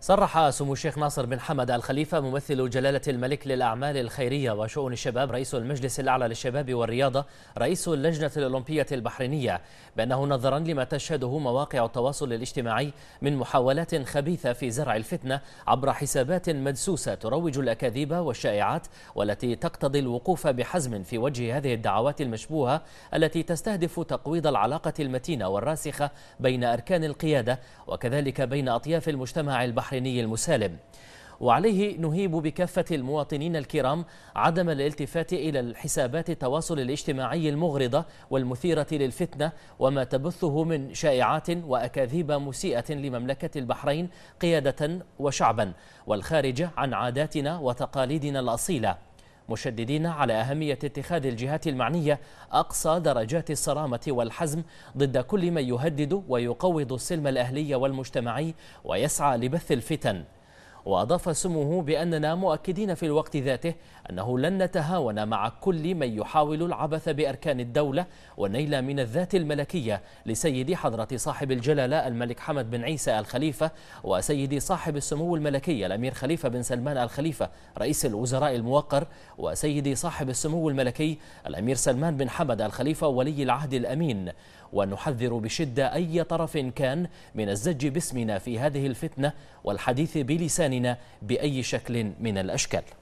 صرح سمو الشيخ ناصر بن حمد الخليفة ممثل جلالة الملك للأعمال الخيرية وشؤون الشباب رئيس المجلس الأعلى للشباب والرياضة رئيس اللجنة الأولمبية البحرينية بأنه نظرا لما تشهده مواقع التواصل الاجتماعي من محاولات خبيثة في زرع الفتنة عبر حسابات مدسوسة تروج الأكاذيب والشائعات والتي تقتضي الوقوف بحزم في وجه هذه الدعوات المشبوهة التي تستهدف تقويض العلاقة المتينة والراسخة بين أركان القيادة وكذلك بين أطياف المجتمع البحريني البحريني المسالم وعليه نهيب بكافة المواطنين الكرام عدم الالتفات إلى الحسابات التواصل الاجتماعي المغرضة والمثيرة للفتنة وما تبثه من شائعات وأكاذيب مسيئة لمملكة البحرين قيادة وشعبا والخارجة عن عاداتنا وتقاليدنا الأصيلة مشددين على أهمية اتخاذ الجهات المعنية أقصى درجات الصرامة والحزم ضد كل من يهدد ويقوض السلم الأهلي والمجتمعي ويسعى لبث الفتن وأضاف سموه بأننا مؤكدين في الوقت ذاته أنه لن نتهاون مع كل من يحاول العبث بأركان الدولة والنيل من الذات الملكية لسيد حضرة صاحب الجلالة الملك حمد بن عيسى الخليفة وسيد صاحب السمو الملكي الأمير خليفة بن سلمان الخليفة رئيس الوزراء الموقر وسيد صاحب السمو الملكي الأمير سلمان بن حمد الخليفة ولي العهد الأمين ونحذر بشدة أي طرف كان من الزج باسمنا في هذه الفتنة والحديث بلساننا بأي شكل من الأشكال